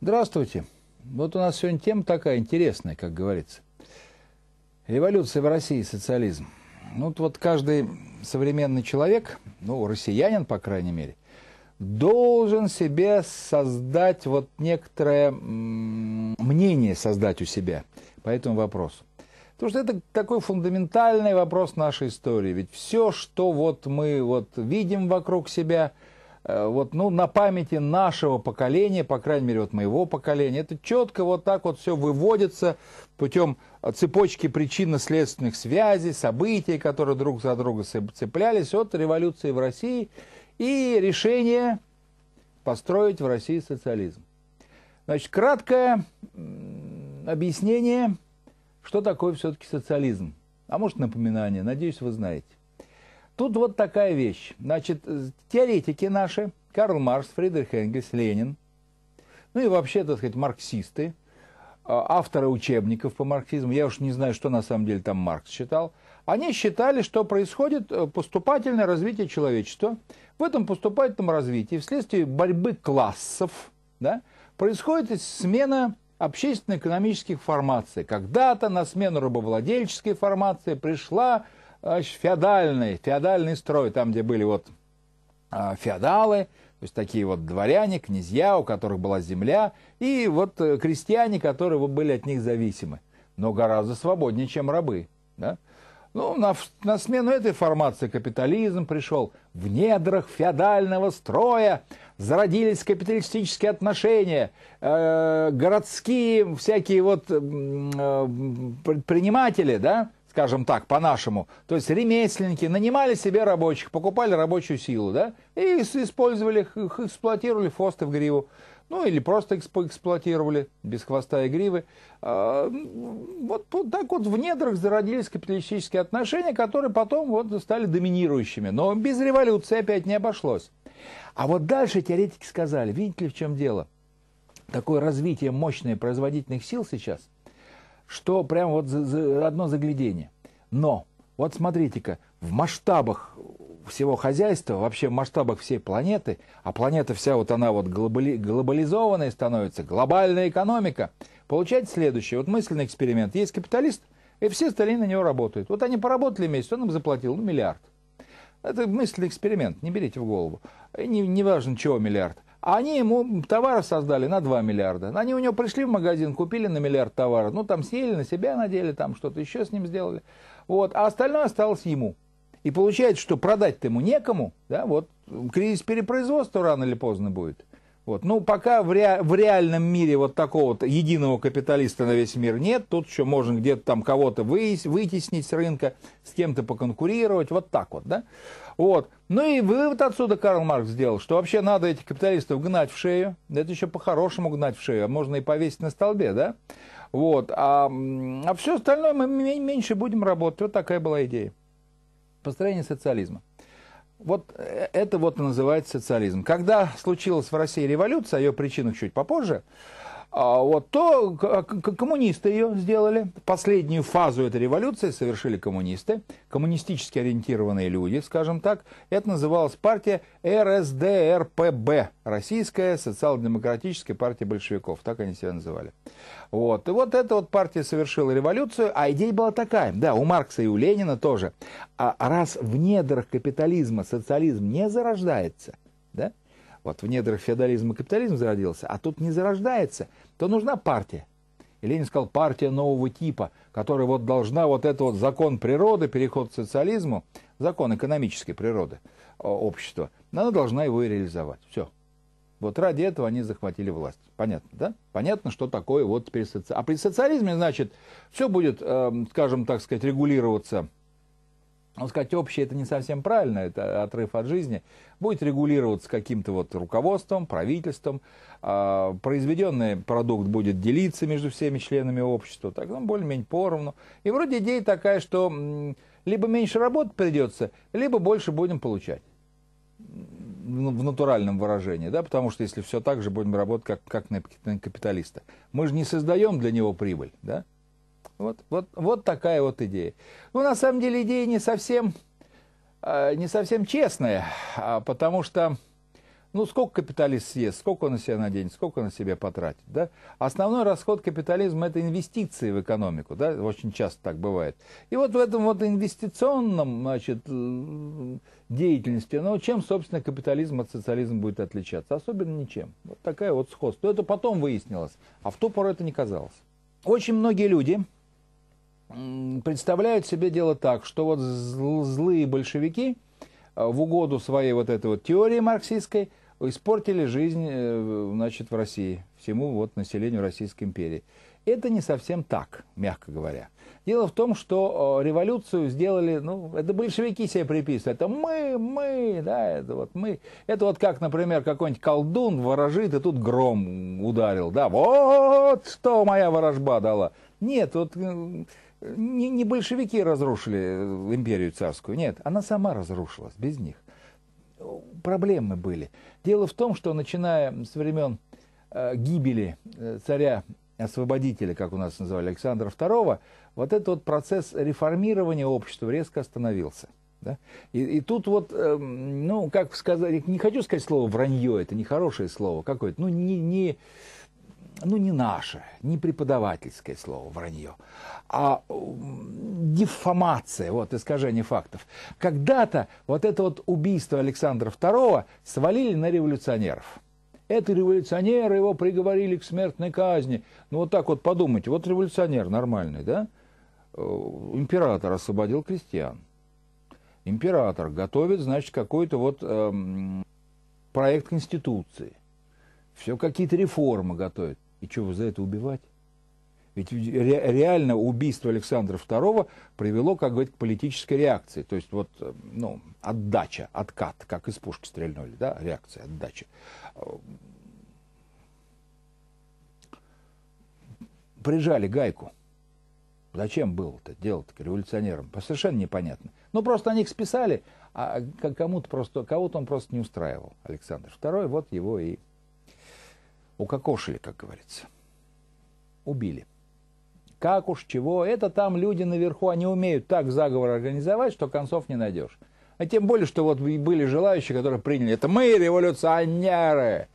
Здравствуйте. Вот у нас сегодня тема такая интересная, как говорится. Революция в России, социализм. Ну, вот каждый современный человек, ну, россиянин, по крайней мере, должен себе создать вот некоторое мнение создать у себя по этому вопросу. Потому что это такой фундаментальный вопрос нашей истории. Ведь все, что вот мы вот видим вокруг себя – Э, вот, ну, на памяти нашего поколения, по крайней мере, вот моего поколения, это четко вот так вот все выводится путем э, цепочки причинно-следственных связей, событий, которые друг за друга цеплялись от революции в России и решения построить в России социализм. Значит, краткое объяснение, что такое все-таки социализм. А может, напоминание, надеюсь, вы знаете. Тут вот такая вещь. Значит, э, теоретики наши, Карл Маркс, Фридрих Энгельс, Ленин, ну и вообще, так сказать, марксисты, а, авторы учебников по марксизму, я уж не знаю, что на самом деле там Маркс считал, они считали, что происходит э, поступательное развитие человечества. В этом поступательном развитии вследствие борьбы классов да, происходит смена общественно-экономических формаций. Когда-то на смену рабовладельческой формации пришла Э, феодальный, феодальный строй, там, где были вот а, феодалы, то есть такие вот дворяне, князья, у которых была земля, и вот э, крестьяне, которые были от них зависимы, но гораздо свободнее, чем рабы. Да? Ну, на, на смену этой формации капитализм пришел. В недрах феодального строя зародились капиталистические отношения, э, городские всякие вот э, предприниматели, да, скажем так, по-нашему. То есть ремесленники нанимали себе рабочих, покупали рабочую силу, да, и использовали их, эксплуатировали хвост в гриву. Ну, или просто эксплуатировали без хвоста и гривы. А, вот, вот так вот в недрах зародились капиталистические отношения, которые потом вот стали доминирующими. Но без революции опять не обошлось. А вот дальше теоретики сказали, видите ли, в чем дело? Такое развитие мощное производительных сил сейчас – что прям вот за, за одно заглядение. Но вот смотрите-ка, в масштабах всего хозяйства, вообще в масштабах всей планеты, а планета вся вот она вот глобали, глобализованная становится, глобальная экономика, получается следующее. Вот мысленный эксперимент. Есть капиталист, и все остальные на него работают. Вот они поработали месяц, он им заплатил ну, миллиард. Это мысленный эксперимент, не берите в голову. Не, не важно, чего миллиард. А они ему товары создали на 2 миллиарда. Они у него пришли в магазин, купили на миллиард товаров. Ну, там съели, на себя надели, там что-то еще с ним сделали. Вот. А остальное осталось ему. И получается, что продать-то ему некому. Да? Вот кризис перепроизводства рано или поздно будет. Вот. Ну, пока в, ре, в реальном мире вот такого-то единого капиталиста на весь мир нет, тут еще можно где-то там кого-то вы, вытеснить с рынка, с кем-то поконкурировать, вот так вот, да? Вот. Ну и вывод отсюда Карл Маркс сделал, что вообще надо этих капиталистов гнать в шею, это еще по-хорошему гнать в шею, а можно и повесить на столбе, да? Вот. А, а все остальное мы меньше будем работать, вот такая была идея. Построение социализма. Вот э, это вот и называется социализм. Когда случилась в России революция, о а ее причинах чуть попозже, а, вот, то а, коммунисты ее сделали. Последнюю фазу этой революции совершили коммунисты, коммунистически ориентированные люди, скажем так. Это называлась партия РСДРПБ, Российская социал-демократическая партия большевиков, так они себя называли. Вот. И вот эта вот партия совершила революцию, а идея была такая, да, у Маркса и у Ленина тоже. А раз в недрах капитализма социализм не зарождается, да, вот в недрах феодализма капитализм зародился, а тут не зарождается, то нужна партия. И Ленин сказал, партия нового типа, которая вот должна вот этот вот закон природы, переход к социализму, закон экономической природы общества, она должна его и реализовать. Все. Вот ради этого они захватили власть. Понятно, да? Понятно, что такое вот теперь социализм. А при социализме, значит, все будет, эм, скажем так сказать, регулироваться вот сказать, общее это не совсем правильно, это отрыв от жизни, будет регулироваться каким-то вот руководством, правительством, а, произведенный продукт будет делиться между всеми членами общества, так, ну, более-менее поровну. И вроде идея такая, что либо меньше работы придется, либо больше будем получать в натуральном выражении, да, потому что если все так же будем работать, как, как на капиталиста. Мы же не создаем для него прибыль, да, вот, вот, вот такая вот идея. Ну, на самом деле, идея не совсем, э, не совсем честная, а потому что, ну, сколько капиталист съест, сколько он на себя наденет, сколько он на себя потратит, да? Основной расход капитализма – это инвестиции в экономику, да? Очень часто так бывает. И вот в этом вот инвестиционном, значит, э, деятельности, ну, чем, собственно, капитализм от социализма будет отличаться? Особенно ничем. Вот такая вот сходство. Это потом выяснилось, а в ту пору это не казалось очень многие люди представляют себе дело так, что вот злые большевики э, в угоду своей вот этой вот теории марксистской испортили жизнь э, значит, в России, всему вот населению Российской империи. Это не совсем так, мягко говоря. Дело в том, что революцию сделали, ну, это большевики себе приписывают. Это мы, мы, да, это вот мы. Это вот как, например, какой-нибудь колдун ворожит, и тут гром ударил, да, вот что моя ворожба дала. Нет, вот э, не, не большевики разрушили э, империю царскую, нет, она сама разрушилась без них. Проблемы были. Дело в том, что начиная с времен э, гибели царя освободителя, как у нас называли, Александра II, вот этот вот процесс реформирования общества резко остановился. Да? И, и тут вот, э, ну, как сказать, не хочу сказать слово вранье, это нехорошее слово какое-то, ну, не, не, ну, не наше, не преподавательское слово вранье, а дефамация, вот, искажение фактов. Когда-то вот это вот убийство Александра II свалили на революционеров – это революционер, его приговорили к смертной казни. Ну вот так вот подумайте, вот революционер нормальный, да? Э, император освободил крестьян. Император готовит, значит, какой-то вот эм, проект Конституции. Все какие-то реформы готовит. И что, вы за это убивать? Ведь реально убийство Александра II привело, как говорит, к политической реакции. То есть вот, э, ну, отдача, откат, как из пушки стрельнули, да, реакция, отдача. Прижали гайку. Зачем было-то делать то революционерам? Совершенно непонятно. Ну, просто они их списали, а кому-то просто, кого-то он просто не устраивал, Александр II. Вот его и укокошили, как говорится. Убили как уж чего. Это там люди наверху, они умеют так заговор организовать, что концов не найдешь. А тем более, что вот были желающие, которые приняли. Это мы, революционеры!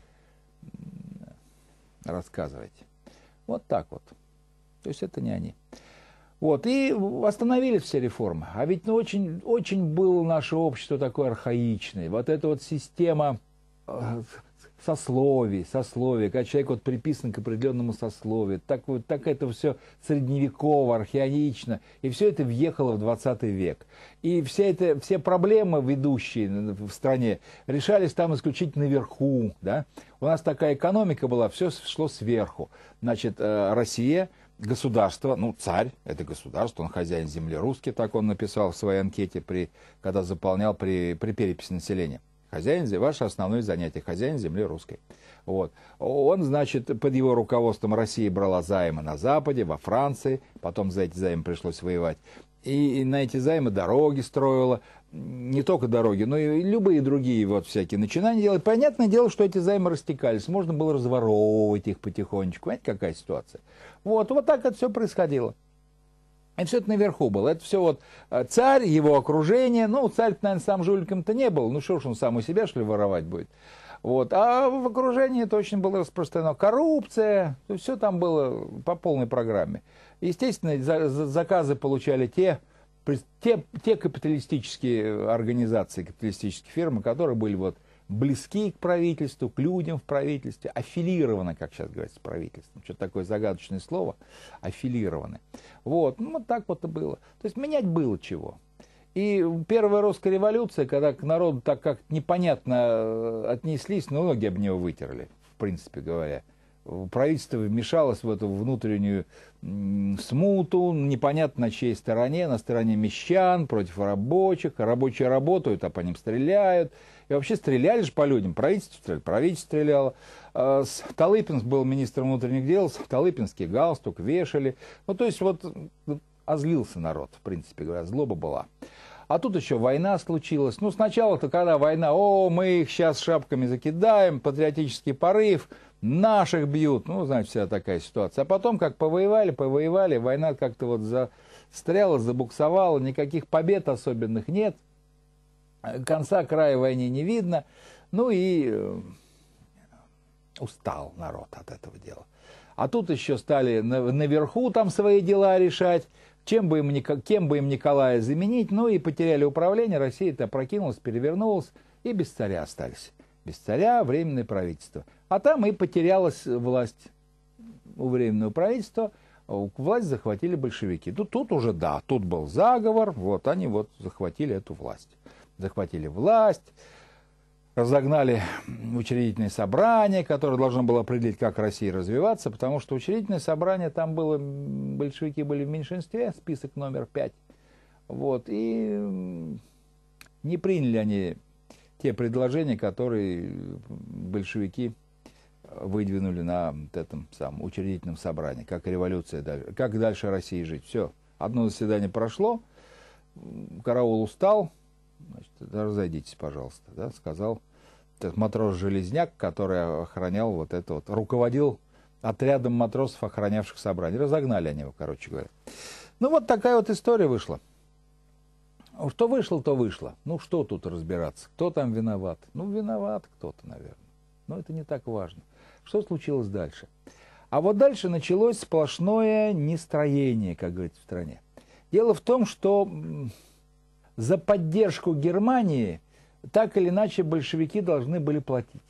Рассказывайте. Вот так вот. То есть это не они. Вот, и остановили все реформы. А ведь ну, очень, очень было наше общество такое архаичное. Вот эта вот система э, сословий, сословий, когда человек вот приписан к определенному сословию. Так, вот, так это все средневеково, архаично. И все это въехало в 20 век. И все, это, все проблемы, ведущие в стране, решались там исключительно наверху. Да? У нас такая экономика была, все шло сверху. Значит, э, Россия государство, ну, царь, это государство, он хозяин земли русский, так он написал в своей анкете, при, когда заполнял при, при переписи населения. Хозяин, земли, ваше основное занятие, хозяин земли русской. Вот. Он, значит, под его руководством Россия брала займы на Западе, во Франции, потом за эти займы пришлось воевать. И, и на эти займы дороги строила, не только дороги, но и любые другие вот всякие начинания делать. Понятное дело, что эти займы растекались, можно было разворовывать их потихонечку. Понимаете, какая ситуация? Вот, вот так это все происходило. И все это наверху было. Это все вот э, царь, его окружение. Ну, царь, наверное, сам жуликом-то не был. Ну, что ж он сам у себя, что ли, воровать будет? Вот. А в окружении это очень было распространено. Коррупция, ну, все там было по полной программе. Естественно, за, за, заказы получали те, те, те капиталистические э, организации, капиталистические фирмы, которые были вот близки к правительству, к людям в правительстве, аффилированы, как сейчас говорится, с правительством. Что такое загадочное слово? Аффилированы. Вот, ну вот так вот и было. То есть менять было чего. И первая русская революция, когда к народу так как непонятно э, отнеслись, ну, ноги об него вытерли, в принципе говоря. Правительство вмешалось в эту внутреннюю смуту, непонятно на чьей стороне, на стороне мещан, против рабочих. Рабочие работают, а по ним стреляют. И вообще стреляли же по людям. Правительство стреляло, правительство стреляло. А, Столыпинск был министром внутренних дел, Толыпинский галстук вешали. Ну, то есть вот озлился народ, в принципе говоря, злоба была. А тут еще война случилась. Ну, сначала-то, когда война, о, мы их сейчас шапками закидаем, патриотический порыв, наших бьют. Ну, значит, вся такая ситуация. А потом, как повоевали, повоевали, война как-то вот застряла, забуксовала, никаких побед особенных нет конца края войны не видно. Ну и э, устал народ от этого дела. А тут еще стали наверху там свои дела решать, чем бы им, кем бы им Николая заменить. Ну и потеряли управление, Россия-то прокинулась, перевернулась и без царя остались. Без царя временное правительство. А там и потерялась власть у временного правительства. А власть захватили большевики. Тут, тут уже да, тут был заговор, вот они вот захватили эту власть захватили власть, разогнали учредительное собрание, которое должно было определить, как Россия развиваться, потому что учредительное собрание там было, большевики были в меньшинстве, список номер пять. Вот, и не приняли они те предложения, которые большевики э, выдвинули на этом самом учредительном собрании, как революция, дальше, как дальше России жить. Все, одно заседание прошло, караул устал, разойдитесь, пожалуйста, да, сказал этот матрос Железняк, который охранял вот это вот, руководил отрядом матросов, охранявших собрание. Разогнали они его, короче говоря. Ну, вот такая вот история вышла. Что вышло, то вышло. Ну, что тут разбираться? Кто там виноват? Ну, виноват кто-то, наверное. Но это не так важно. Что случилось дальше? А вот дальше началось сплошное нестроение, как говорится, в стране. Дело в том, что за поддержку Германии так или иначе большевики должны были платить.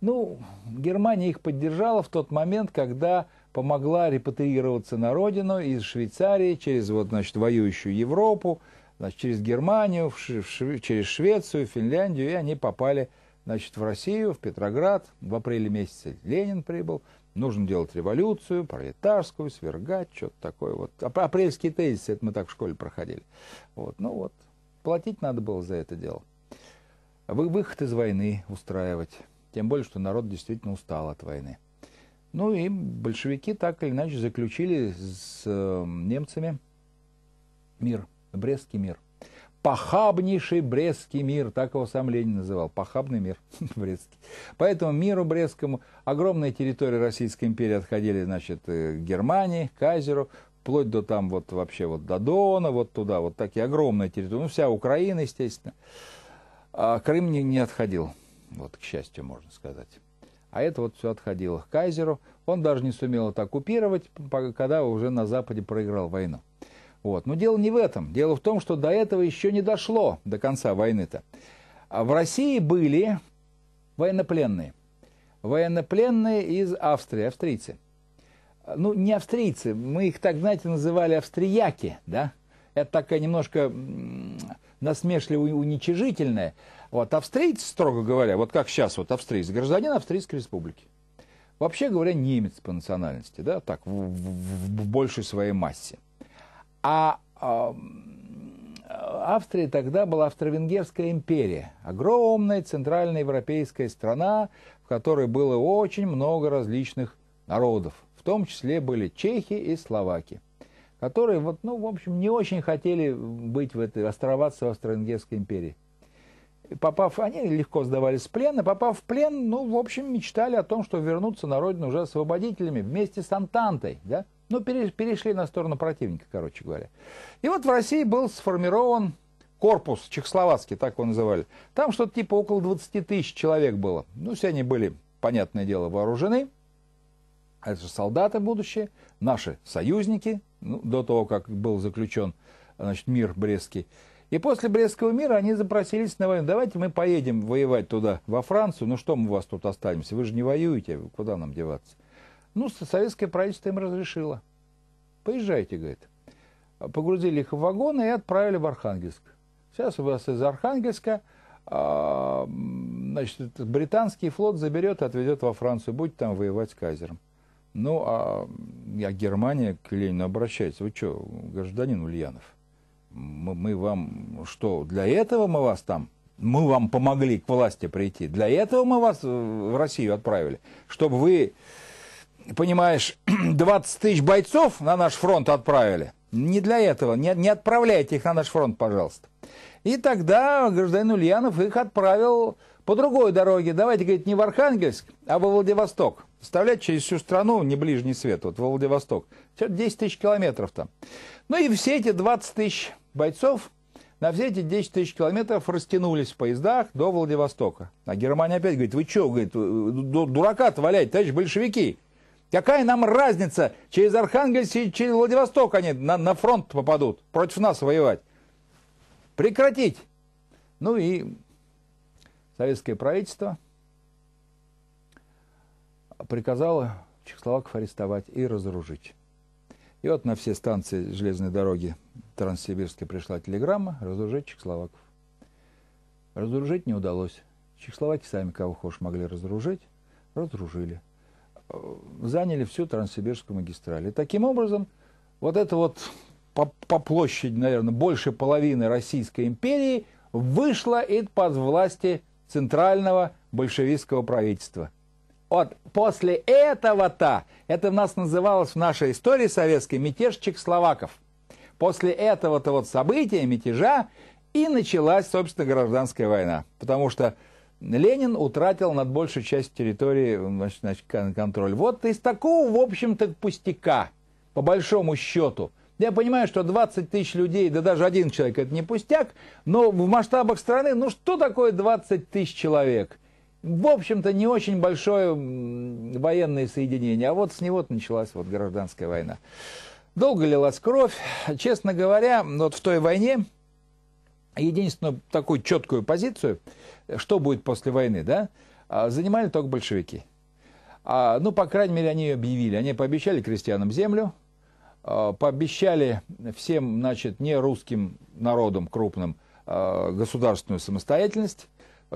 Ну, Германия их поддержала в тот момент, когда помогла репатриироваться на родину из Швейцарии через вот, значит, воюющую Европу, значит, через Германию, в Шве- через Швецию, Финляндию, и они попали значит, в Россию, в Петроград. В апреле месяце Ленин прибыл – Нужно делать революцию, пролетарскую, свергать, что-то такое. Вот. Апрельские тезисы, это мы так в школе проходили. Вот. Ну вот, платить надо было за это дело. Вы, выход из войны устраивать. Тем более, что народ действительно устал от войны. Ну и большевики так или иначе заключили с э, немцами мир, Брестский мир – похабнейший Брестский мир, так его сам Ленин называл, похабный мир Брестский. Поэтому миру Брестскому огромные территории Российской империи отходили, значит, э, к Германии, к Азеру, вплоть до там вот вообще вот до Дона, вот туда, вот такие огромные территории, ну вся Украина, естественно. А Крым не, не отходил, вот к счастью, можно сказать. А это вот все отходило к Кайзеру. Он даже не сумел это оккупировать, когда уже на Западе проиграл войну. Вот. Но дело не в этом. Дело в том, что до этого еще не дошло, до конца войны-то. А в России были военнопленные. Военнопленные из Австрии, австрийцы. Ну, не австрийцы, мы их так, знаете, называли австрияки, да? Это такая немножко насмешливо уничижительная. Вот австрийцы, строго говоря, вот как сейчас вот австрийцы, гражданин Австрийской республики. Вообще говоря, немец по национальности, да, так, в, в, в большей своей массе. А Австрия тогда была Австро-Венгерская империя, огромная центральноевропейская страна, в которой было очень много различных народов, в том числе были чехи и словаки, которые, вот, ну, в общем, не очень хотели быть в этой, островаться в Австро-Венгерской империи. Попав, они легко сдавались в плен, и попав в плен, ну, в общем, мечтали о том, что вернуться на родину уже освободителями вместе с Антантой, да, ну, перешли на сторону противника, короче говоря. И вот в России был сформирован корпус чехословацкий, так его называли. Там что-то типа около 20 тысяч человек было. Ну, все они были, понятное дело, вооружены. А это же солдаты будущие, наши союзники, ну, до того, как был заключен значит, мир Брестский. И после Брестского мира они запросились на войну. Давайте мы поедем воевать туда, во Францию. Ну что мы у вас тут останемся? Вы же не воюете, куда нам деваться? Ну, советское правительство им разрешило. Поезжайте, говорит. А, погрузили их в вагоны и отправили в Архангельск. Сейчас у вас из Архангельска а, значит, британский флот заберет и отведет во Францию. Будете там воевать с Казером. Ну, а, а Германия к Ленину обращается. Вы что, гражданин Ульянов? Мы, мы вам что, для этого мы вас там мы вам помогли к власти прийти. Для этого мы вас в Россию отправили, чтобы вы понимаешь, 20 тысяч бойцов на наш фронт отправили. Не для этого. Не, не отправляйте их на наш фронт, пожалуйста. И тогда гражданин Ульянов их отправил по другой дороге. Давайте, говорит, не в Архангельск, а во Владивосток. Вставлять через всю страну, не ближний свет, вот во Владивосток. 10 тысяч километров там. Ну и все эти 20 тысяч бойцов на все эти 10 тысяч километров растянулись в поездах до Владивостока. А Германия опять говорит, вы что, говорит, э, э, дурака отвалять, товарищ большевики. Какая нам разница, через Архангельск и через Владивосток они на, на фронт попадут, против нас воевать? Прекратить! Ну и советское правительство приказало чехословаков арестовать и разоружить. И вот на все станции железной дороги Транссибирской пришла телеграмма «Разоружить чехословаков». Разоружить не удалось. Чехословаки сами кого хочешь могли разоружить, разоружили заняли всю Транссибирскую магистраль. И таким образом, вот это вот по, по площади, наверное, больше половины Российской империи вышло из-под власти центрального большевистского правительства. Вот после этого-то, это у нас называлось в нашей истории советской мятеж чехословаков. После этого-то вот события, мятежа, и началась, собственно, гражданская война. Потому что Ленин утратил над большей частью территории значит, контроль. Вот из такого, в общем-то, пустяка, по большому счету. Я понимаю, что 20 тысяч людей, да даже один человек, это не пустяк, но в масштабах страны, ну что такое 20 тысяч человек? В общем-то, не очень большое военное соединение, а вот с него началась вот гражданская война. Долго лилась кровь. Честно говоря, вот в той войне а единственную такую четкую позицию, что будет после войны, да, а, занимали только большевики. А, ну, по крайней мере, они ее объявили. Они пообещали крестьянам землю, а, пообещали всем, значит, не русским народам крупным государственную самостоятельность,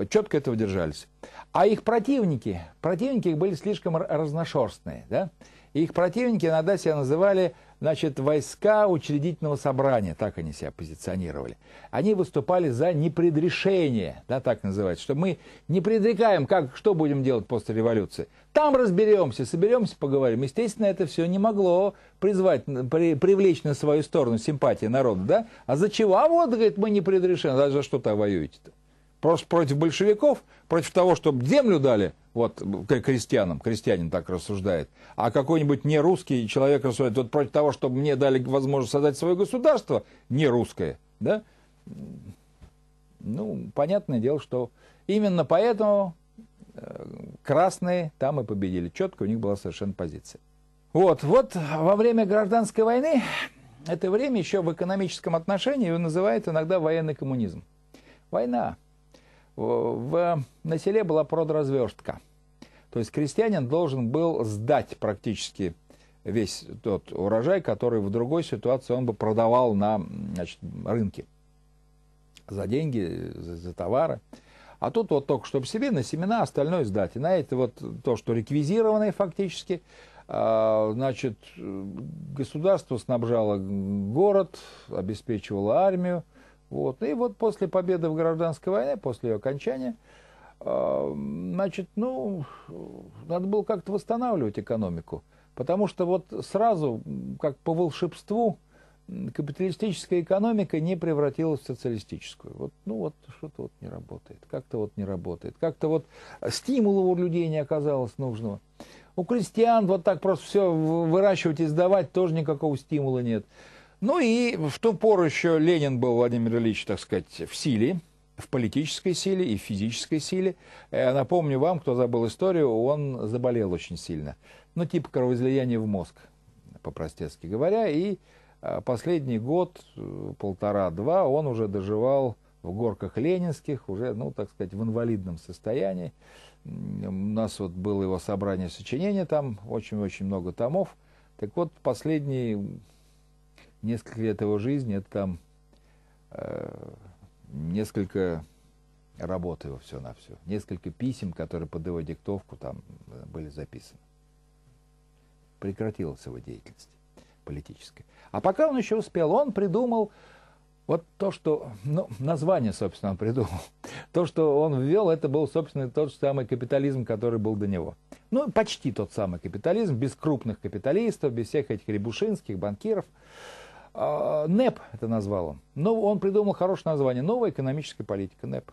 четко этого держались. А их противники, противники их были слишком разношерстные, да? Их противники иногда себя называли значит, войска учредительного собрания, так они себя позиционировали. Они выступали за непредрешение, да, так называется, что мы не предрекаем, как, что будем делать после революции. Там разберемся, соберемся, поговорим. Естественно, это все не могло призвать, при, привлечь на свою сторону симпатии народа, да? А за чего? А вот, говорит, мы не предрешены, даже за что-то воюете-то. Просто против большевиков, против того, чтобы землю дали, вот крестьянам, крестьянин так рассуждает, а какой-нибудь не русский человек рассуждает, вот против того, чтобы мне дали возможность создать свое государство, не русское, да? Ну, понятное дело, что именно поэтому э, красные там и победили. Четко у них была совершенно позиция. Вот, вот во время гражданской войны это время еще в экономическом отношении его называют иногда военный коммунизм. Война в, на селе была продразвертка, То есть крестьянин должен был сдать практически весь тот урожай, который в другой ситуации он бы продавал на значит, рынке за деньги, за, за товары. А тут вот только чтобы себе на семена, остальное сдать. И на это вот то, что реквизированное фактически, а, значит, государство снабжало город, обеспечивало армию, вот. И вот после победы в гражданской войне, после ее окончания, а, значит, ну, надо было как-то восстанавливать экономику. Потому что вот сразу, как по волшебству, капиталистическая экономика не превратилась в социалистическую. Вот, ну вот что-то вот не работает, как-то вот не работает, как-то вот стимула у людей не оказалось нужного. У крестьян вот так просто все выращивать и сдавать тоже никакого стимула нет. Ну и в ту пору еще Ленин был, Владимир Ильич, так сказать, в силе, в политической силе и в физической силе. Э, напомню вам, кто забыл историю, он заболел очень сильно. Ну, типа кровоизлияния в мозг, по-простецки говоря. И э, последний год, э, полтора-два, он уже доживал в горках ленинских, уже, ну, так сказать, в инвалидном состоянии. У нас вот было его собрание сочинения там, очень-очень много томов. Так вот, последний несколько лет его жизни, это там э, несколько работ его все на все несколько писем, которые под его диктовку там э, были записаны. Прекратилась его деятельность политическая, А пока он еще успел, он придумал вот то, что, ну, название, собственно, он придумал. То, что он ввел, это был, собственно, тот же самый капитализм, который был до него. Ну, почти тот самый капитализм, без крупных капиталистов, без всех этих рябушинских банкиров. А, НЭП это назвал он. Но он придумал хорошее название. Новая экономическая политика, НЭП.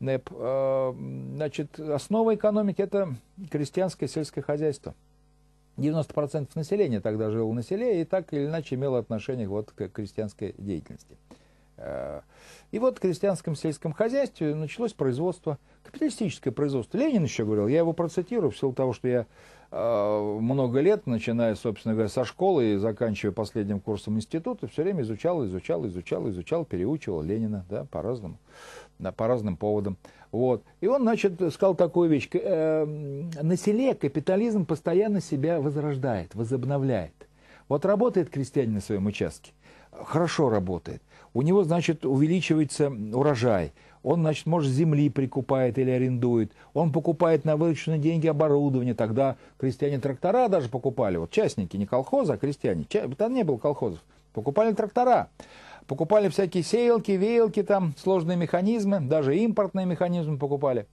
НЭП. А, значит, основа экономики – это крестьянское сельское хозяйство. 90% населения тогда жило на селе и так или иначе имело отношение вот к крестьянской деятельности. Э, и вот в крестьянском сельском хозяйстве началось производство, капиталистическое производство. Ленин еще говорил, я его процитирую в силу того, что я э, много лет, начиная, собственно говоря, со школы и заканчивая последним курсом института, все время изучал, изучал, изучал, изучал, переучивал Ленина, да, по-разному, да, по разным поводам. Вот. И он, значит, сказал такую вещь. Э, на селе капитализм постоянно себя возрождает, возобновляет. Вот работает крестьянин на своем участке, хорошо работает – у него, значит, увеличивается урожай, он, значит, может, земли прикупает или арендует, он покупает на вырученные деньги оборудование, тогда крестьяне трактора даже покупали, вот частники, не колхозы, а крестьяне, там не было колхозов, покупали трактора, покупали всякие сеялки, веялки, там сложные механизмы, даже импортные механизмы покупали.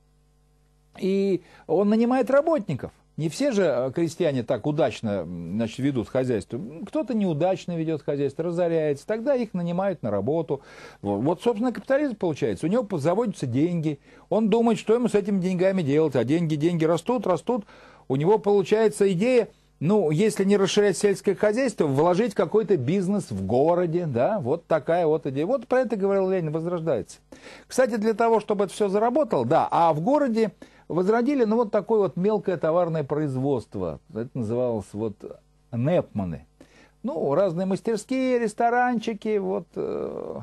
И он нанимает работников. Не все же э, крестьяне так удачно значит, ведут хозяйство. Кто-то неудачно ведет хозяйство, разоряется. Тогда их нанимают на работу. Вот, собственно, капитализм получается. У него заводятся деньги. Он думает, что ему с этими деньгами делать. А деньги, деньги растут, растут. У него получается идея, ну, если не расширять сельское хозяйство, вложить какой-то бизнес в городе, да, вот такая вот идея. Вот про это говорил Ленин, возрождается. Кстати, для того, чтобы это все заработало, да, а в городе возродили, ну, вот такое вот мелкое товарное производство. Это называлось вот непманы. Ну, разные мастерские, ресторанчики, вот э,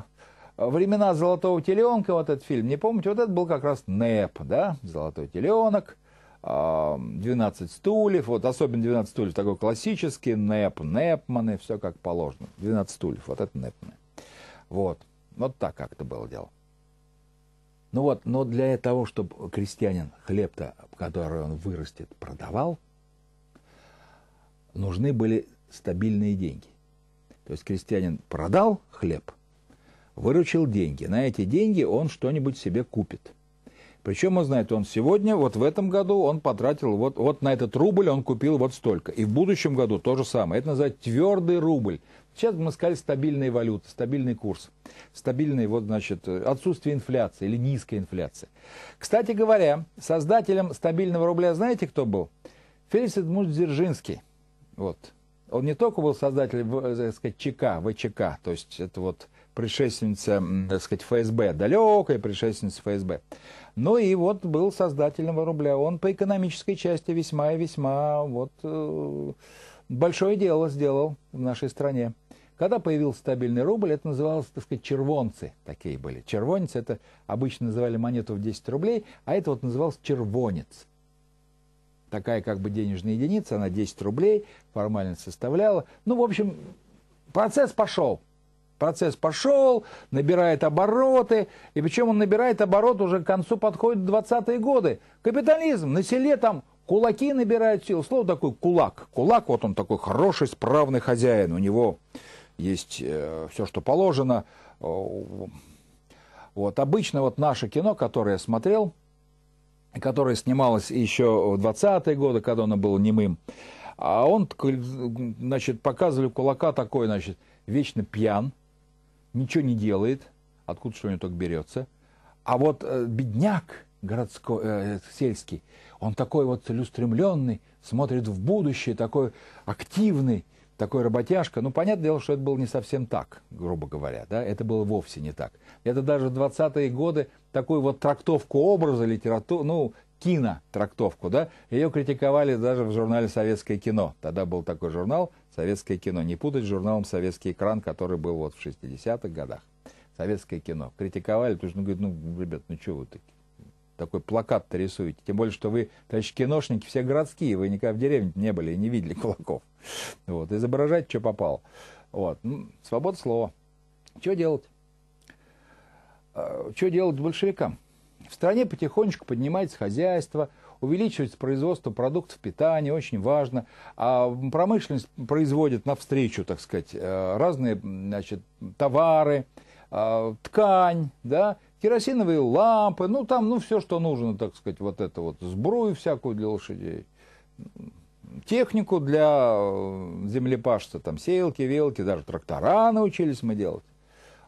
времена «Золотого теленка», вот этот фильм, не помните, вот это был как раз неп, да, «Золотой теленок», э, а, 12 стульев, вот особенно 12 стульев, такой классический, неп, непманы, все как положено, 12 стульев, вот это НЭПманы. Вот, вот так как-то было дело. Ну вот, но для того, чтобы крестьянин хлеб-то, который он вырастет, продавал, нужны были стабильные деньги. То есть крестьянин продал хлеб, выручил деньги. На эти деньги он что-нибудь себе купит – причем он знает, он сегодня, вот в этом году он потратил, вот, вот на этот рубль он купил вот столько. И в будущем году то же самое. Это называется твердый рубль. Сейчас мы сказали стабильная валюта, стабильный курс, стабильный вот, значит, отсутствие инфляции или низкая инфляция. Кстати говоря, создателем стабильного рубля знаете, кто был? Феликс Эдмунд Дзержинский. Вот. Он не только был создателем э, так сказать, ЧК, ВЧК, то есть это вот предшественница, так сказать, ФСБ, далекая предшественница ФСБ. Ну и вот был создателем рубля. Он по экономической части весьма и весьма вот, э, большое дело сделал в нашей стране. Когда появился стабильный рубль, это называлось, так сказать, червонцы такие были. Червонец, это обычно называли монету в 10 рублей, а это вот называлось червонец такая как бы денежная единица, она 10 рублей формально составляла. Ну, в общем, процесс пошел. Процесс пошел, набирает обороты, и причем он набирает оборот уже к концу подходит 20-е годы. Капитализм на селе там кулаки набирают сил. Слово такое кулак. Кулак, вот он такой хороший, справный хозяин. У него есть э, все, что положено. Вот обычно вот наше кино, которое я смотрел, которое снималось еще в 20-е годы, когда оно было немым, а он, э, значит, показывали кулака такой, значит, вечно пьян, ничего не делает, откуда что у него только берется. А вот э, бедняк городской, э, сельский, он такой вот целеустремленный, смотрит в будущее, такой активный, такой работяжка. Ну, понятное дело, что это было не совсем так, грубо говоря, да, это было вовсе не так. Это даже в 20-е годы такую вот трактовку образа литературы, ну, кинотрактовку, да, ее критиковали даже в журнале «Советское кино». Тогда был такой журнал «Советское кино». Не путать с журналом «Советский экран», который был вот в 60-х годах. «Советское кино». Критиковали, потому что, ну, говорит, ну, ребят, ну, что вы такие? такой плакат-то рисуете. Тем более, что вы, товарищи киношники, все городские, вы никогда в деревне не были и не видели кулаков. Вот, изображать, что попало. Вот, ну, свобода слова. Что делать? А, что делать большевикам? В стране потихонечку поднимается хозяйство, увеличивается производство продуктов питания, очень важно. А промышленность производит навстречу, так сказать, э, разные значит, товары, э, ткань, да, керосиновые лампы, ну там, ну все, что нужно, так сказать, вот это вот, сбрую всякую для лошадей, технику для э, землепашца, там сеялки, велки, даже трактора научились мы делать.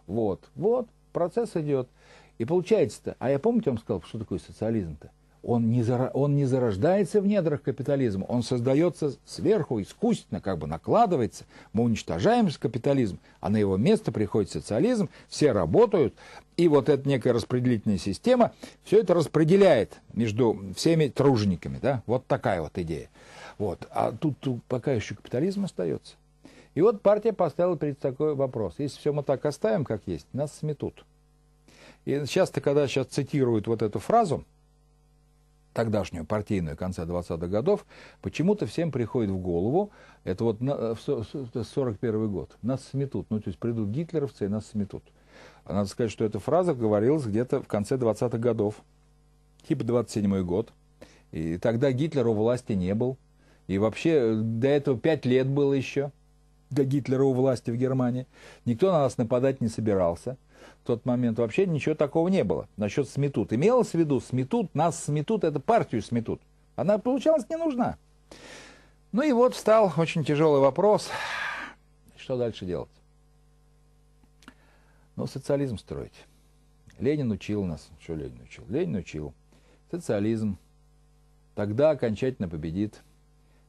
Вот, вот, процесс идет. И получается-то, а я помните, вам сказал, что такое социализм-то? Он не, зара, он не зарождается в недрах капитализма, он создается сверху, искусственно, как бы накладывается. Мы уничтожаем капитализм, а на его место приходит социализм, все работают, и вот эта некая распределительная система все это распределяет между всеми тружениками. Да? Вот такая вот идея. Вот. А тут, тут пока еще капитализм остается. И вот партия поставила перед такой вопрос. Если все мы так оставим, как есть, нас сметут. И часто, когда сейчас цитируют вот эту фразу, тогдашнюю партийную конца 20-х годов, почему-то всем приходит в голову, это вот 41 э, год, нас сметут, ну то есть придут гитлеровцы и нас сметут. Надо сказать, что эта фраза говорилась где-то в конце 20-х годов, типа 27 год, и тогда Гитлер у власти не был, и вообще э, до этого 5 лет было еще, до Гитлера у власти в Германии, никто на нас нападать не собирался – в тот момент вообще ничего такого не было. Насчет сметут. Имелось в виду, сметут, нас сметут, это партию сметут. Она, получалась не нужна. Ну и вот встал очень тяжелый вопрос, что дальше делать? Ну, социализм строить. Ленин учил нас. Что Ленин учил? Ленин учил. Социализм тогда окончательно победит,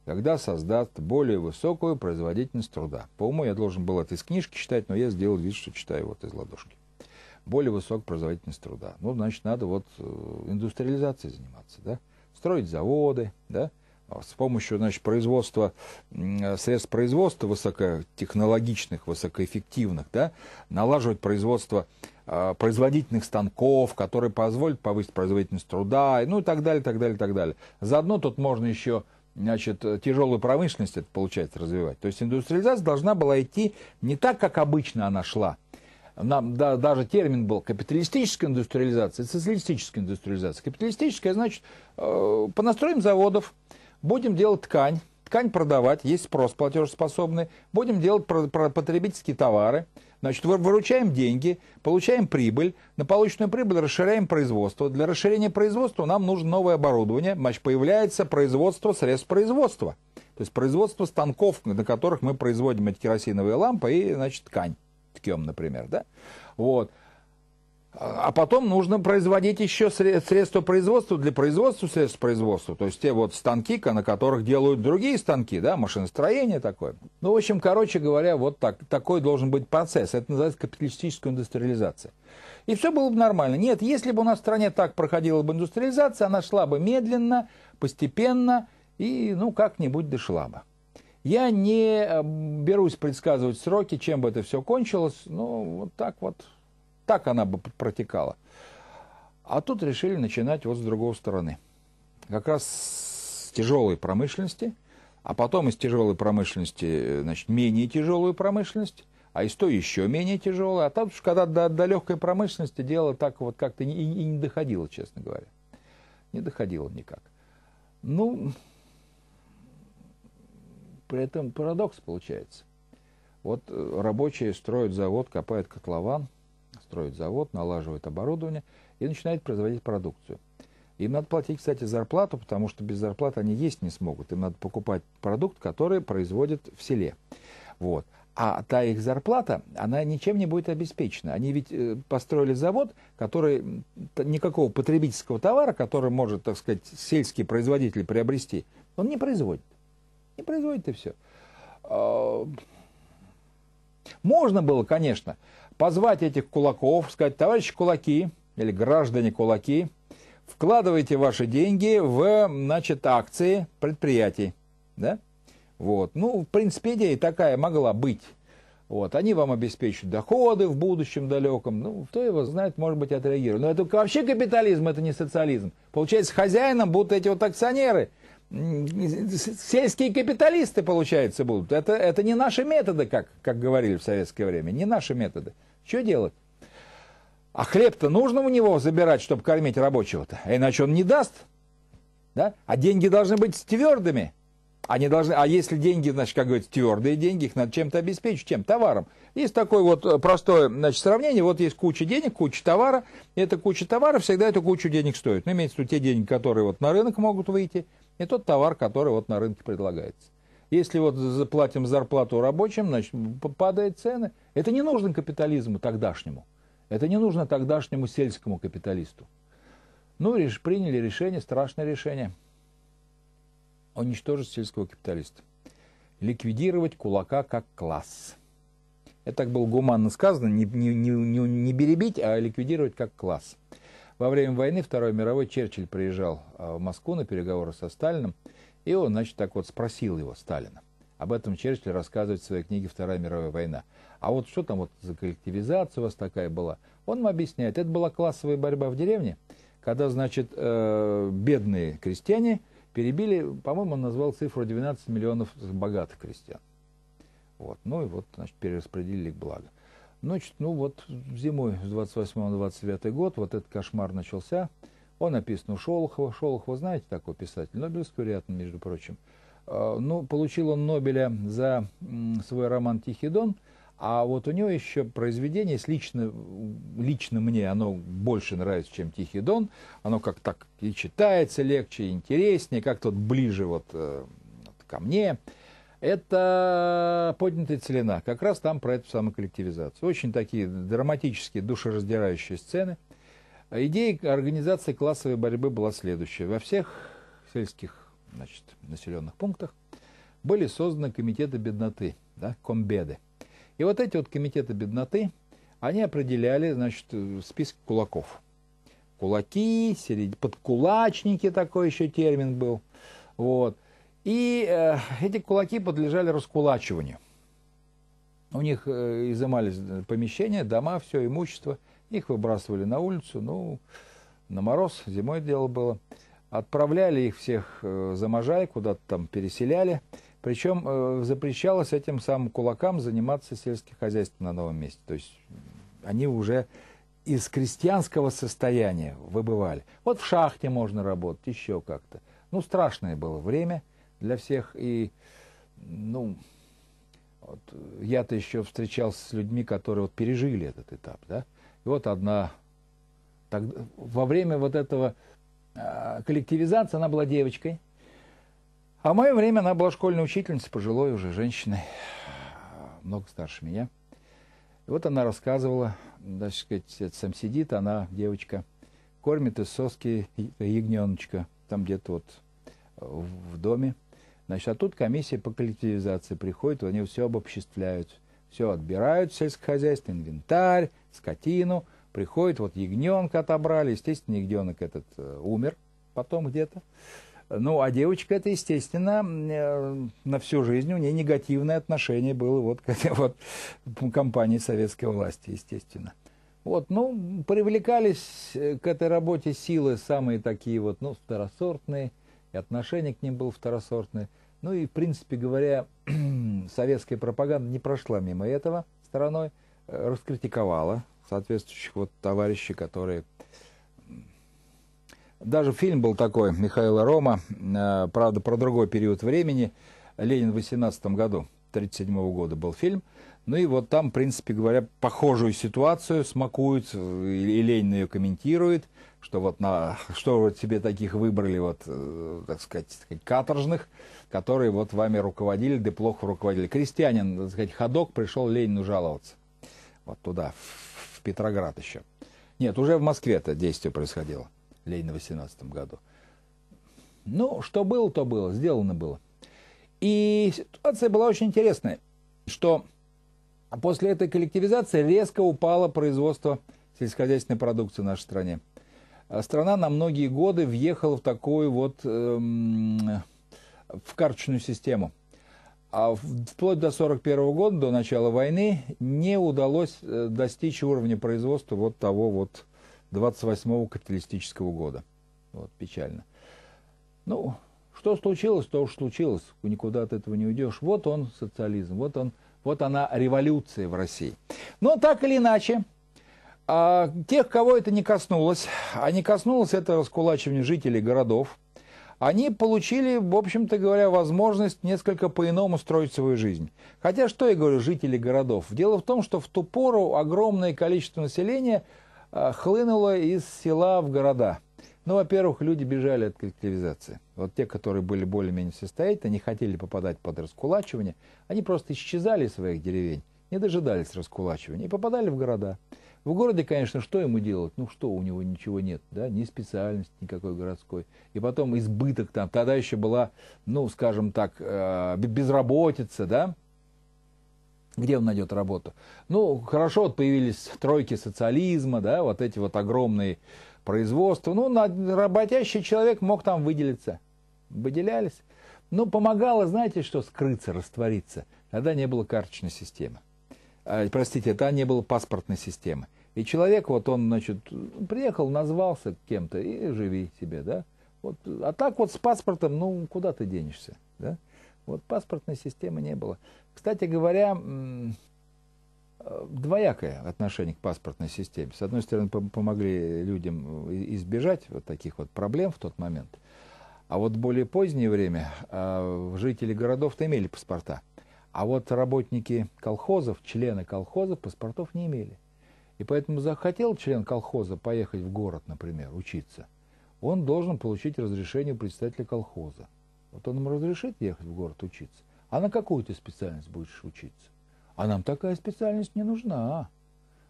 когда создаст более высокую производительность труда. По уму я должен был это из книжки читать, но я сделал вид, что читаю вот из ладошки более высокая производительность труда. Ну, значит, надо вот э, индустриализацией заниматься, да? строить заводы, да? А с помощью значит, производства, э, средств производства высокотехнологичных, высокоэффективных, да? налаживать производство а, производительных станков, которые позволят повысить производительность труда, ну и так далее, так далее, так далее. Заодно тут можно еще значит, э, тяжелую промышленность, это получается, развивать. То есть индустриализация должна была идти не так, как обычно она шла – нам да, даже термин был капиталистическая индустриализация, социалистическая индустриализация. Капиталистическая, значит, э, понастроим заводов, будем делать ткань, ткань продавать, есть спрос платежеспособный, будем делать про, про потребительские товары, значит, выручаем деньги, получаем прибыль, на полученную прибыль расширяем производство. Для расширения производства нам нужно новое оборудование, значит, появляется производство средств производства, то есть производство станков, на которых мы производим эти керосиновые лампы и, значит, ткань кем, например, да? Вот. А потом нужно производить еще средства производства для производства средств производства. То есть те вот станки, на которых делают другие станки, да, машиностроение такое. Ну, в общем, короче говоря, вот так, такой должен быть процесс. Это называется капиталистическая индустриализация. И все было бы нормально. Нет, если бы у нас в стране так проходила бы индустриализация, она шла бы медленно, постепенно и, ну, как-нибудь дошла бы. Я не э, берусь предсказывать сроки, чем бы это все кончилось. Ну, вот так вот, так она бы протекала. А тут решили начинать вот с другой стороны. Как раз с тяжелой промышленности, а потом из тяжелой промышленности, э, значит, менее тяжелую промышленность, а из той еще менее тяжелая. А там когда до, до легкой промышленности дело так вот как-то и, и не доходило, честно говоря. Не доходило никак. Ну, при этом парадокс получается. Вот э, рабочие строят завод, копают котлован, строят завод, налаживают оборудование и начинают производить продукцию. Им надо платить, кстати, зарплату, потому что без зарплаты они есть не смогут. Им надо покупать продукт, который производят в селе. Вот. А та их зарплата, она ничем не будет обеспечена. Они ведь э, построили завод, который никакого потребительского товара, который может, так сказать, сельский производитель приобрести, он не производит. Не производит и все. А, можно было, конечно, позвать этих кулаков, сказать, товарищи кулаки или граждане кулаки, вкладывайте ваши деньги в, значит, акции предприятий, да? Вот. Ну, в принципе, идея такая могла быть. Вот. Они вам обеспечат доходы в будущем далеком. Ну, кто его знает, может быть, отреагирует. Но это вообще капитализм, это не социализм. Получается, хозяином будут эти вот акционеры – сельские капиталисты, получается, будут. Это, это не наши методы, как, как говорили в советское время, не наши методы. Что делать? А хлеб-то нужно у него забирать, чтобы кормить рабочего-то, а иначе он не даст. Да? А деньги должны быть твердыми. Они должны, а если деньги, значит, как говорится, твердые деньги, их надо чем-то обеспечить, чем? Товаром. Есть такое вот э, простое значит, сравнение, вот есть куча денег, куча товара, эта куча товара всегда эту кучу денег стоит. Ну, имеется в виду те деньги, которые вот на рынок могут выйти – не тот товар, который вот на рынке предлагается. Если вот заплатим зарплату рабочим, значит, падают цены. Это не нужно капитализму тогдашнему. Это не нужно тогдашнему сельскому капиталисту. Ну, реш, приняли решение, страшное решение. Уничтожить сельского капиталиста. Ликвидировать кулака как класс. Это так было гуманно сказано, не, не, не, не не беребить, а ликвидировать как класс. Во время войны Второй мировой Черчилль приезжал а, в Москву на переговоры со Сталиным, и он, значит, так вот спросил его, Сталина. Об этом Черчилль рассказывает в своей книге «Вторая мировая война». А вот что там вот за коллективизация у вас такая была? Он им объясняет, это была классовая борьба в деревне, когда, значит, э, бедные крестьяне перебили, по-моему, он назвал цифру 12 миллионов богатых крестьян. Вот. Ну и вот, значит, перераспределили их благо. Значит, ну вот зимой с 28 на 29 год вот этот кошмар начался. Он описан у Шолохова. Шолохов, вы знаете, такой писатель, Нобелевский лауреат, между прочим. А, ну, получил он Нобеля за свой роман «Тихий дон», а вот у него еще произведение, если лично, лично мне оно больше нравится, чем «Тихий дон», оно как так и читается легче, интереснее, как-то вот ближе вот, э, вот ко мне это поднятая целина. Как раз там про эту самую коллективизацию. Очень такие драматические, душераздирающие сцены. Идея организации классовой борьбы была следующая. Во всех сельских значит, населенных пунктах были созданы комитеты бедноты, да, комбеды. И вот эти вот комитеты бедноты, они определяли значит, список кулаков. Кулаки, серед... подкулачники такой еще термин был. Вот. И э, эти кулаки подлежали раскулачиванию. У них э, изымались э, помещения, дома, все имущество. Их выбрасывали на улицу, ну, на мороз, зимой дело было. Отправляли их всех э, за Можай, куда-то там переселяли. Причем э, запрещалось этим самым кулакам заниматься сельским хозяйством на новом месте. То есть они уже из крестьянского состояния выбывали. Вот в шахте можно работать, еще как-то. Ну, страшное было время – для всех. И, ну, вот я-то еще встречался с людьми, которые вот пережили этот этап, да. И вот одна, так, во время вот этого э, коллективизации она была девочкой, а в мое время она была школьной учительницей, пожилой уже женщиной, а, много старше меня. И вот она рассказывала, даже сказать, сам сидит, она девочка, кормит из соски ягненочка, там где-то вот в доме. Значит, а тут комиссия по коллективизации приходит, они все обобществляют, все отбирают, сельскохозяйственный инвентарь, скотину, приходит, вот ягненка отобрали, естественно, ягненок этот э, умер потом где-то. Ну, а девочка это, естественно, э, на всю жизнь у нее негативное отношение было вот к этой вот компании советской власти, естественно. Вот, ну, привлекались э, к этой работе силы самые такие вот, ну, старосортные и отношение к ним было второсортное. Ну и, в принципе говоря, советская пропаганда не прошла мимо этого стороной, э, раскритиковала соответствующих вот товарищей, которые... Даже фильм был такой, Михаила Рома, э, правда, про другой период времени, Ленин в 18 году, 37 -го года был фильм, ну и вот там, в принципе говоря, похожую ситуацию смакуют, э, и Ленин ее комментирует, что вот на что вот тебе таких выбрали вот э, так сказать каторжных, которые вот вами руководили, да плохо руководили. Крестьянин, так сказать, ходок пришел Ленину жаловаться. Вот туда, в, в Петроград еще. Нет, уже в Москве это действие происходило. Ленин в 18 году. Ну, что было, то было, сделано было. И ситуация была очень интересная, что после этой коллективизации резко упало производство сельскохозяйственной продукции в нашей стране. А страна на многие годы въехала в такую вот эм, в карточную систему. А вплоть до 1941 года, до начала войны, не удалось э, достичь уровня производства вот того вот 28-го капиталистического года. Вот, печально. Ну, что случилось, то уж случилось. Никуда от этого не уйдешь. Вот он социализм, вот он, вот она революция в России. Но так или иначе, а тех, кого это не коснулось, а не коснулось это раскулачивание жителей городов, они получили, в общем-то говоря, возможность несколько по-иному строить свою жизнь. Хотя, что я говорю, жители городов. Дело в том, что в ту пору огромное количество населения а, хлынуло из села в города. Ну, во-первых, люди бежали от коллективизации. Вот те, которые были более-менее состоятельны, они хотели попадать под раскулачивание, они просто исчезали из своих деревень, не дожидались раскулачивания и попадали в города. В городе, конечно, что ему делать? Ну что, у него ничего нет, да, ни специальности никакой городской. И потом избыток там, тогда еще была, ну, скажем так, э, безработица, да, где он найдет работу? Ну, хорошо, вот появились тройки социализма, да, вот эти вот огромные производства. Ну, работящий человек мог там выделиться. Выделялись. Ну, помогало, знаете, что скрыться, раствориться. Тогда не было карточной системы. А, простите, тогда не было паспортной системы. И человек, вот он, значит, приехал, назвался кем-то, и живи себе, да. Вот, а так вот с паспортом, ну, куда ты денешься, да? Вот паспортной системы не было. Кстати говоря, э, двоякое отношение к паспортной системе. С одной стороны, помогли людям э, избежать вот таких вот проблем в тот момент. А вот в более позднее время э, жители городов-то имели паспорта. А вот работники колхозов, члены колхозов паспортов не имели. И поэтому захотел член колхоза поехать в город, например, учиться, он должен получить разрешение у представителя колхоза. Вот он ему разрешит ехать в город учиться. А на какую ты специальность будешь учиться? А нам такая специальность не нужна.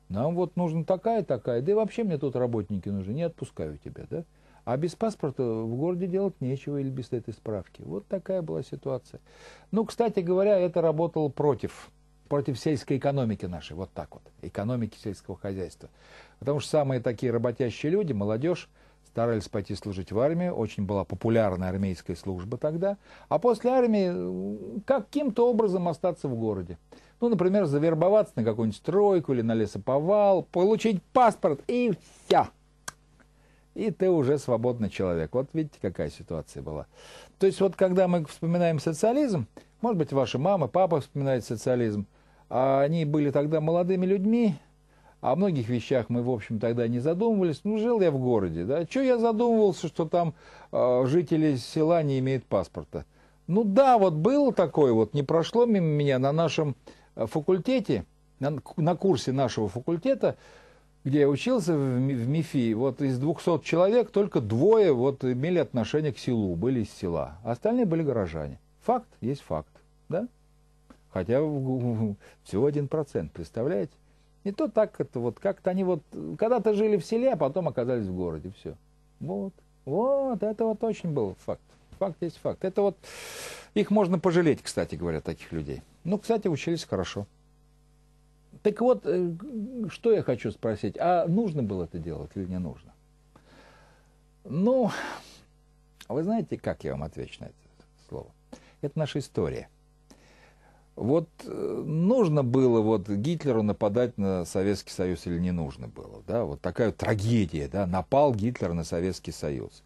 Нам вот нужна такая-такая. Да и вообще мне тут работники нужны. Не отпускаю тебя, да? А без паспорта в городе делать нечего или без этой справки. Вот такая была ситуация. Ну, кстати говоря, это работало против против сельской экономики нашей, вот так вот, экономики сельского хозяйства. Потому что самые такие работящие люди, молодежь, старались пойти служить в армию, очень была популярна армейская служба тогда, а после армии каким-то образом остаться в городе. Ну, например, завербоваться на какую-нибудь стройку или на лесоповал, получить паспорт и вся И ты уже свободный человек. Вот видите, какая ситуация была. То есть вот когда мы вспоминаем социализм, может быть, ваши мама, папа вспоминают социализм. А они были тогда молодыми людьми, о многих вещах мы, в общем, тогда не задумывались. Ну, жил я в городе, да. Че я задумывался, что там э, жители села не имеют паспорта? Ну да, вот было такое вот, не прошло мимо меня на нашем э, факультете, на, на курсе нашего факультета, где я учился в, в МИФИ, вот из 200 человек только двое вот имели отношение к селу, были из села, остальные были горожане. Факт есть факт да? Хотя всего один процент, представляете? Не то так это вот, как-то они вот, когда-то жили в селе, а потом оказались в городе, все. Вот, вот, это вот очень был факт. Факт есть факт. Это вот, их можно пожалеть, кстати говоря, таких людей. Ну, кстати, учились хорошо. Так вот, э, что я хочу спросить, а нужно было это делать или не нужно? Ну, вы знаете, как я вам отвечу на это слово? Это наша история. Вот э, нужно было вот Гитлеру нападать на Советский Союз или не нужно было, да? Вот такая вот трагедия, да? Напал Гитлер на Советский Союз.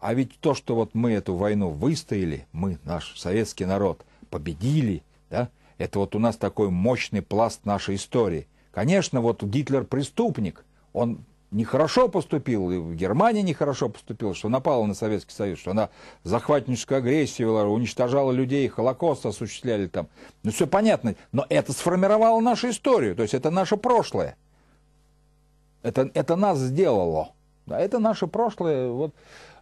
А ведь то, что вот мы эту войну выстояли, мы, наш советский народ, победили, да? Это вот у нас такой мощный пласт нашей истории. Конечно, вот Гитлер преступник, он нехорошо поступила, и Германия нехорошо поступила, что напала на Советский Союз, что она захватническую агрессию вела, уничтожала людей, Холокост осуществляли там. Ну, все понятно, но это сформировало нашу историю, то есть это наше прошлое. Это, это нас сделало. Да, это наше прошлое. Вот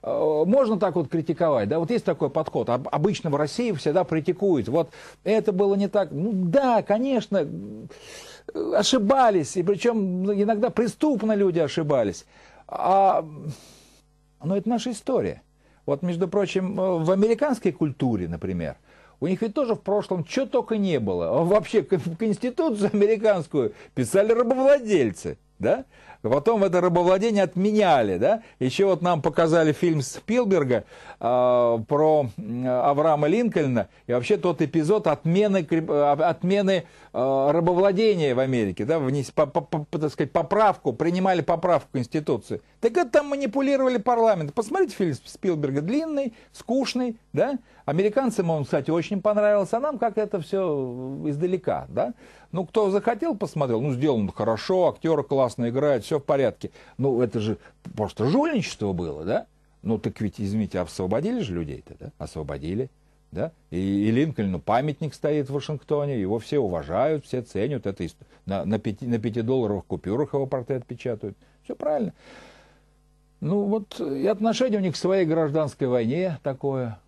Э, можно так вот критиковать, да, вот есть такой подход, обычно в России всегда критикуют, вот это было не так, ну да, конечно, э, ошибались, и причем иногда преступно люди ошибались, а... но это наша история. Вот, между прочим, э, в американской культуре, например, у них ведь тоже в прошлом что только не было. А вообще Конституцию американскую писали рабовладельцы, да? Потом это рабовладение отменяли, да? Еще вот нам показали фильм Спилберга э, про Авраама Линкольна и вообще тот эпизод отмены, э, отмены э, рабовладения в Америке, да? Вниз, по, по, по, так сказать, поправку, принимали поправку Конституции. Так это там манипулировали парламент. Посмотрите фильм Спилберга, длинный, скучный, да? Американцам он, кстати, очень понравился, а нам как это все издалека, да? Ну, кто захотел, посмотрел, ну, сделано хорошо, актеры классно играют, все все в порядке. Ну, это же просто жульничество было, да? Ну, так ведь, извините, освободили же людей-то, да? Освободили. Да? И, и Линкольну ну, памятник стоит в Вашингтоне, его все уважают, все ценят. Это на, на, пяти, на пятидолларовых купюрах его портрет печатают. Все правильно. Ну вот и отношение у них к своей гражданской войне такое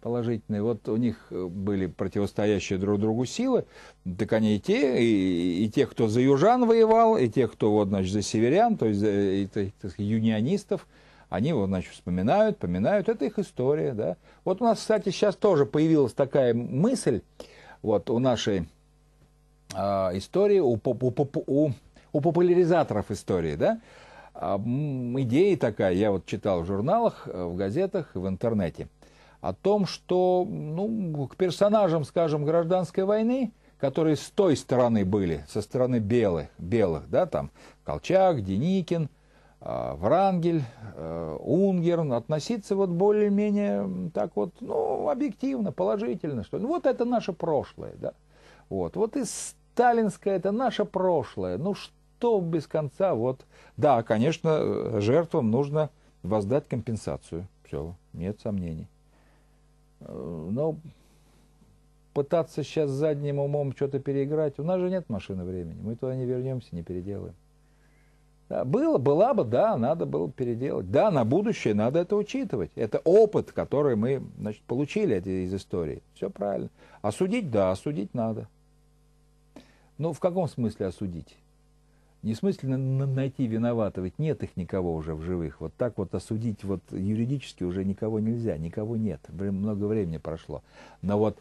положительные. Вот у них э, были противостоящие друг другу силы, так они и те, и, и те, кто за южан воевал, и те, кто вот, значит, за северян, то есть за, и, так, юнионистов, они вот, значит, вспоминают, поминают, это их история, да. Вот у нас, кстати, сейчас тоже появилась такая мысль, вот у нашей э, истории, у, у, у, у популяризаторов истории, да, а, идея такая, я вот читал в журналах, э, в газетах, в интернете – о том, что ну, к персонажам, скажем, гражданской войны, которые с той стороны были, со стороны белых, белых да, там Колчак, Деникин, а, Врангель, а, Унгерн, относиться вот более-менее так вот, ну, объективно, положительно, что ли. Ну, вот это наше прошлое, да. Вот, вот и сталинское, это наше прошлое. Ну, что без конца, вот. Да, конечно, жертвам нужно воздать компенсацию. Все, нет сомнений. Э, Но ну, пытаться сейчас задним умом что-то переиграть, у нас же нет машины времени, мы туда не вернемся, не переделаем. Да, было, была бы, да, надо было переделать. Да, на будущее надо это учитывать. Это опыт, который мы значит, получили из истории. Все правильно. Осудить, а да, осудить надо. Но ну, в каком смысле осудить? Несмысленно найти виноватого, нет их никого уже в живых. Вот так вот осудить вот юридически уже никого нельзя, никого нет. Много времени прошло. Но вот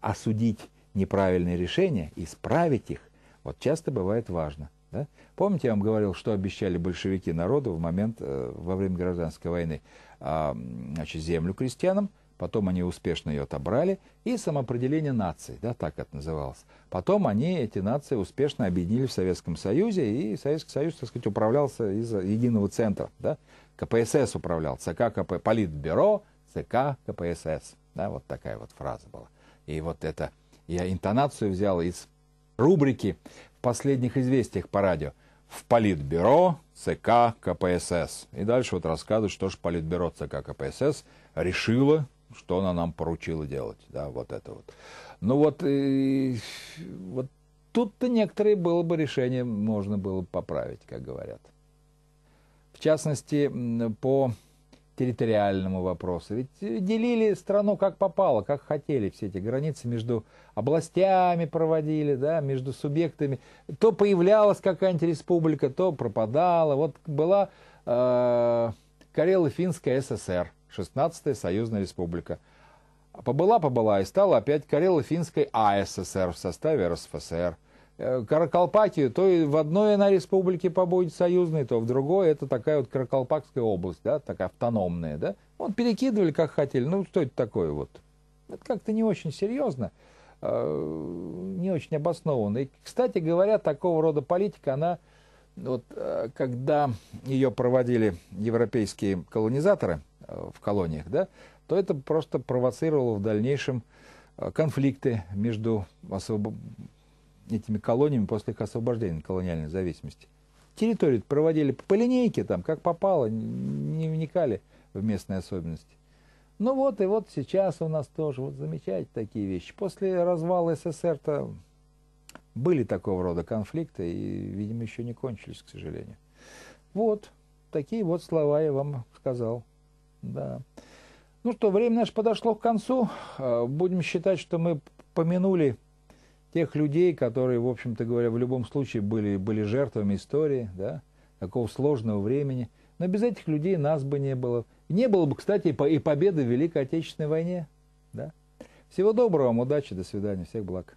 осудить неправильные решения, исправить их, вот часто бывает важно. Да? Помните, я вам говорил, что обещали большевики народу в момент, э, во время гражданской войны? А, значит, землю крестьянам – Потом они успешно ее отобрали, и самоопределение наций, да, так это называлось. Потом они, эти нации, успешно объединили в Советском Союзе, и Советский Союз, так сказать, управлялся из единого центра, да. КПСС управлял, ЦК КП, Политбюро, ЦК КПСС, да, вот такая вот фраза была. И вот это, я интонацию взял из рубрики в последних известиях по радио в Политбюро ЦК КПСС. И дальше вот рассказывают, что же Политбюро ЦК КПСС решило что она нам поручила делать, да, вот это вот. Ну вот, и, вот тут-то некоторые было бы решение можно было бы поправить, как говорят. В частности, по территориальному вопросу. Ведь э, делили страну как попало, как хотели все эти границы между областями проводили, да, между субъектами. То появлялась какая-нибудь республика, то пропадала. Вот была э, Карело-Финская ССР. 16-я союзная республика. Побыла-побыла и стала опять Карело-Финской АССР в составе РСФСР. Э, Каракалпатию, то и в одной она республике побудет союзной, то в другой. Это такая вот Каракалпакская область, да, такая автономная, да. Вот перекидывали как хотели. Ну, что это такое вот? Это как-то не очень серьезно, э, не очень обоснованно. И, кстати говоря, такого рода политика, она вот э, когда ее проводили европейские колонизаторы – в колониях, да, то это просто провоцировало в дальнейшем э, конфликты между освоб... этими колониями после их освобождения колониальной зависимости. Территории проводили по линейке, там, как попало, не вникали в местные особенности. Ну вот, и вот сейчас у нас тоже, вот замечать такие вещи. После развала СССР-то были такого рода конфликты, и, видимо, еще не кончились, к сожалению. Вот, такие вот слова я вам сказал. Да. Ну что, время наше подошло к концу. Э, будем считать, что мы помянули тех людей, которые, в общем-то говоря, в любом случае были, были жертвами истории, да, такого сложного времени. Но без этих людей нас бы не было. Не было бы, кстати, и победы в Великой Отечественной войне. Да? Всего доброго, вам удачи, до свидания, всех благ.